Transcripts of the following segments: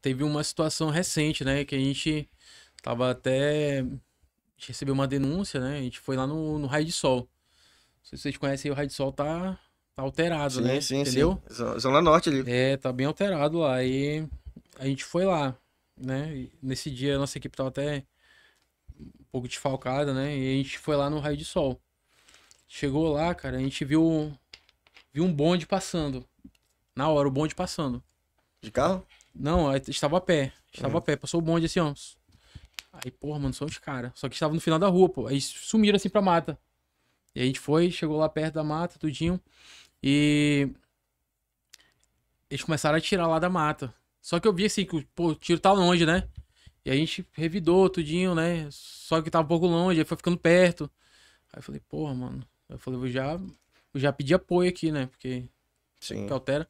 teve uma situação recente, né? Que a gente tava até. A gente recebeu uma denúncia, né? A gente foi lá no, no Raio de Sol. Não sei se vocês conhecem, o Raio de Sol tá, tá alterado, sim, né? Sim, Entendeu? sim. Zona Norte ali. É, tá bem alterado lá. E a gente foi lá, né? E nesse dia a nossa equipe tava até um pouco desfalcada, né? E a gente foi lá no Raio de Sol. Chegou lá, cara, a gente viu, viu um bonde passando. Na hora, o bonde passando. De carro? Não, estava a pé. Estava a é. pé. Passou o bonde assim, ó. Aí, porra, mano, são os caras. Só que estava no final da rua, pô. Aí sumiram assim pra mata. E a gente foi, chegou lá perto da mata, tudinho. E. Eles começaram a tirar lá da mata. Só que eu vi assim que pô, o tiro tá longe, né? E a gente revidou tudinho, né? Só que tava um pouco longe, aí foi ficando perto. Aí eu falei, porra, mano. Eu falei, eu já, eu já pedi apoio aqui, né? Porque. Sim. Que altera.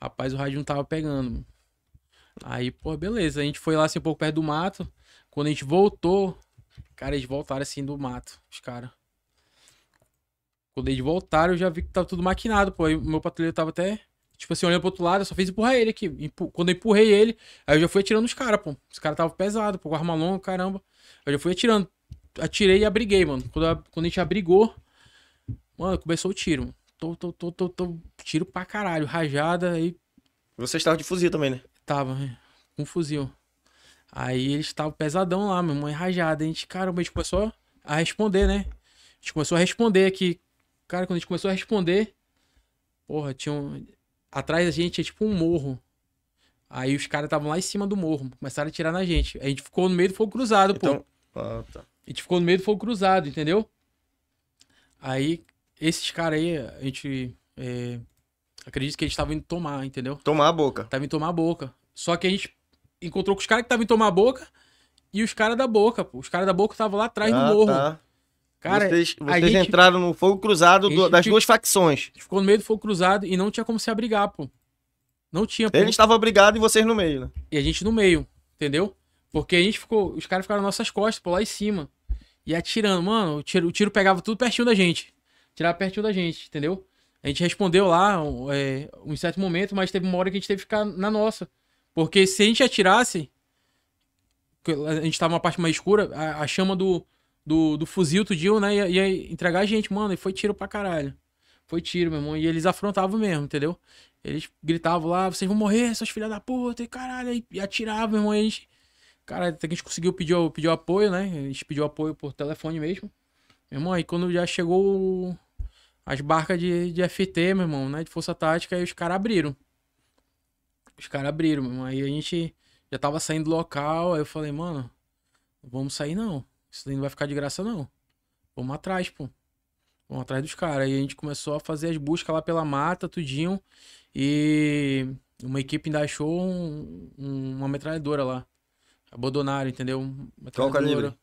Rapaz, o rádio não tava pegando. Mano. Aí, pô, beleza. A gente foi lá assim um pouco perto do mato. Quando a gente voltou, cara, eles voltaram assim do mato, os caras. Quando eles voltaram, eu já vi que tava tudo maquinado, pô. Aí meu patrulheiro tava até, tipo assim, olhando pro outro lado, eu só fiz empurrar ele aqui. Quando eu empurrei ele, aí eu já fui atirando os caras, pô. Os caras tava pesado, pô, com arma longa, caramba. Eu já fui atirando. Atirei e abriguei, mano. Quando a, quando a gente abrigou, mano, começou o tiro, mano. Tô, tô, tô, tô, tô, tiro pra caralho, rajada aí. Você estava de fuzil também, né? Tava, né, com um fuzil. Aí eles estavam pesadão lá, minha mãe rajada. A gente, caramba, a gente começou a responder, né? A gente começou a responder aqui. Cara, quando a gente começou a responder, porra, tinha um... Atrás da gente é tipo um morro. Aí os caras estavam lá em cima do morro, começaram a atirar na gente. A gente ficou no meio do fogo cruzado, então... pô. Ah, tá. A gente ficou no meio do fogo cruzado, entendeu? Aí, esses caras aí, a gente é, Acredito que eles estavam indo tomar, entendeu? Tomar a boca. Tava indo tomar a boca. Só que a gente encontrou com os caras que estavam indo tomar a boca e os caras da boca, pô. Os caras da boca estavam lá atrás ah, no morro. Tá. Cara, vocês, vocês gente, entraram no fogo cruzado do, das duas facções. Ficou no meio do fogo cruzado e não tinha como se abrigar, pô. Não tinha. Pô. Eles estavam brigados e vocês no meio, né? E a gente no meio, entendeu? Porque a gente ficou, os caras ficaram nas nossas costas, pô, lá em cima. E atirando, mano, o tiro, o tiro pegava tudo pertinho da gente. Tirava pertinho da gente, entendeu? A gente respondeu lá é, um certo momento, mas teve uma hora que a gente teve que ficar na nossa. Porque se a gente atirasse, a gente tava numa parte mais escura, a, a chama do, do, do fuzil, tudinho, né? Ia, ia entregar a gente, mano. E foi tiro pra caralho. Foi tiro, meu irmão. E eles afrontavam mesmo, entendeu? Eles gritavam lá, vocês vão morrer, suas filhas da puta, e caralho, e, e atiravam, meu irmão. E a gente, cara, até que a gente conseguiu pedir, pedir apoio, né? A gente pediu apoio por telefone mesmo. Meu irmão, aí quando já chegou as barcas de, de FT, meu irmão, né? De força tática, aí os caras abriram. Os caras abriram, meu irmão. Aí a gente já tava saindo do local, aí eu falei, mano, não vamos sair não. Isso daí não vai ficar de graça, não. Vamos atrás, pô. Vamos atrás dos caras. Aí a gente começou a fazer as buscas lá pela mata, tudinho. E uma equipe ainda achou um, um, uma metralhadora lá. Abandonaram, entendeu? Qual calibre?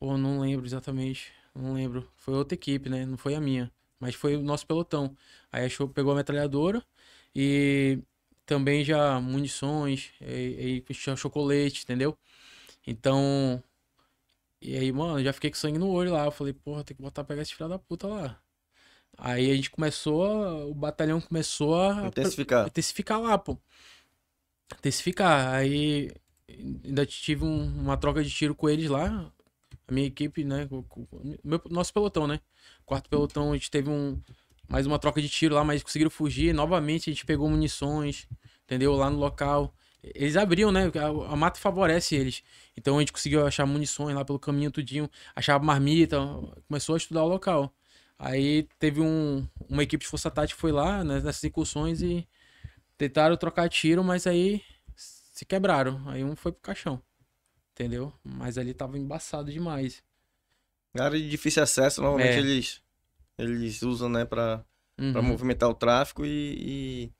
Pô, não lembro exatamente. Não lembro. Foi outra equipe, né? Não foi a minha. Mas foi o nosso pelotão. Aí achou, pegou a metralhadora e também já munições, e, e chocolate, entendeu? Então. E aí, mano, já fiquei com sangue no olho lá. Eu falei, porra, tem que botar pegar esse filho da puta lá. Aí a gente começou, o batalhão começou a intensificar, intensificar lá, pô. Intensificar. Aí ainda tive um, uma troca de tiro com eles lá a minha equipe, né? O, o, meu, nosso pelotão, né? Quarto pelotão, a gente teve um, mais uma troca de tiro lá, mas conseguiram fugir. Novamente a gente pegou munições, entendeu? Lá no local. Eles abriam, né? A, a mata favorece eles. Então a gente conseguiu achar munições lá pelo caminho tudinho, achava marmita, começou a estudar o local. Aí teve um, uma equipe de força tática foi lá né, nessas incursões e tentaram trocar tiro, mas aí se quebraram. Aí um foi pro caixão. Entendeu? Mas ali tava embaçado demais. Área de difícil acesso, normalmente é. eles, eles usam, né, pra, uhum. Pra movimentar o tráfico e,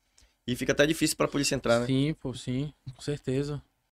e, e fica até difícil pra polícia entrar, né? Sim, pô, sim, com certeza.